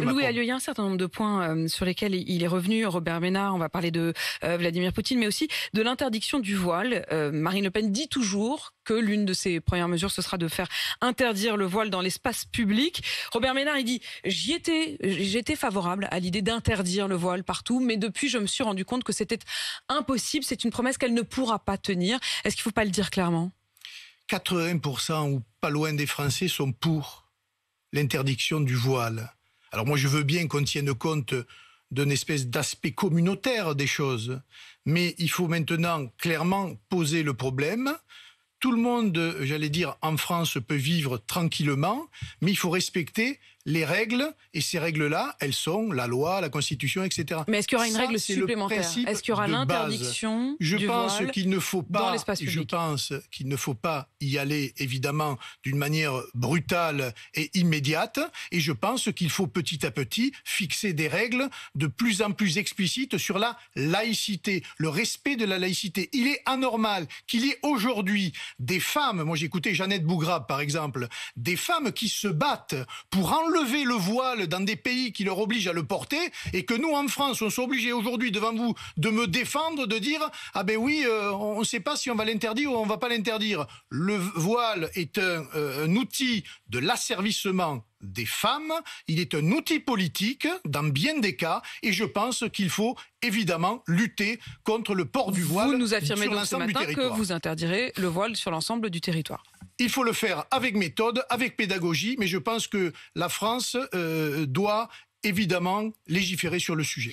Louis il y a un certain nombre de points euh, sur lesquels il est revenu. Robert Ménard, on va parler de euh, Vladimir Poutine, mais aussi de l'interdiction du voile. Euh, Marine Le Pen dit toujours que l'une de ses premières mesures, ce sera de faire interdire le voile dans l'espace public. Robert Ménard, il dit J'y étais, j'étais favorable à l'idée d'interdire le voile partout, mais depuis, je me suis rendu compte que c'était impossible. C'est une promesse qu'elle ne pourra pas tenir. Est-ce qu'il ne faut pas le dire clairement 80% ou pas loin des Français sont pour l'interdiction du voile. Alors moi, je veux bien qu'on tienne compte d'une espèce d'aspect communautaire des choses, mais il faut maintenant clairement poser le problème. Tout le monde, j'allais dire, en France peut vivre tranquillement, mais il faut respecter les règles, et ces règles-là, elles sont la loi, la constitution, etc. Mais est-ce qu'il y aura une règle supplémentaire Est-ce qu'il y aura l'interdiction Je du pense qu'il ne faut pas. Je pense qu'il ne faut pas y aller évidemment d'une manière brutale et immédiate, et je pense qu'il faut petit à petit fixer des règles de plus en plus explicites sur la laïcité, le respect de la laïcité. Il est anormal qu'il y ait aujourd'hui des femmes. Moi, j'ai écouté Jeannette Bougrab, par exemple, des femmes qui se battent pour enlever lever le voile dans des pays qui leur obligent à le porter et que nous, en France, on soit obligés aujourd'hui devant vous de me défendre, de dire ah ben oui, euh, on ne sait pas si on va l'interdire ou on ne va pas l'interdire. Le voile est euh, un, outil de l'asservissement des femmes, il est un outil politique dans bien des cas, et je pense qu'il faut évidemment lutter contre le port du voile. Vous nous affirmez que vous interdirez le voile sur l'ensemble du territoire. Il faut le faire avec méthode, avec pédagogie, mais je pense que la France euh, doit évidemment légiférer sur le sujet.